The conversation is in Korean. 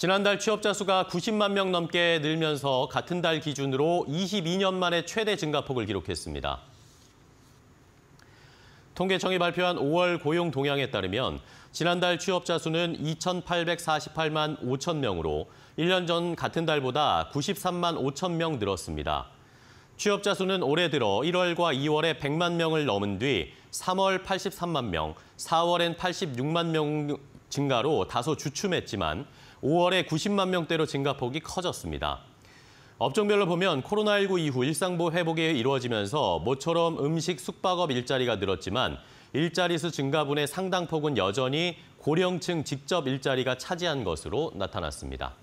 지난달 취업자 수가 90만 명 넘게 늘면서 같은 달 기준으로 22년 만에 최대 증가폭을 기록했습니다. 통계청이 발표한 5월 고용 동향에 따르면 지난달 취업자 수는 2,848만 5천 명으로 1년 전 같은 달보다 93만 5천 명 늘었습니다. 취업자 수는 올해 들어 1월과 2월에 100만 명을 넘은 뒤 3월 83만 명, 4월엔 86만 명 증가로 다소 주춤했지만 5월에 90만 명대로 증가폭이 커졌습니다. 업종별로 보면 코로나19 이후 일상보 회복이 이루어지면서 모처럼 음식, 숙박업 일자리가 늘었지만 일자리 수 증가분의 상당 폭은 여전히 고령층 직접 일자리가 차지한 것으로 나타났습니다.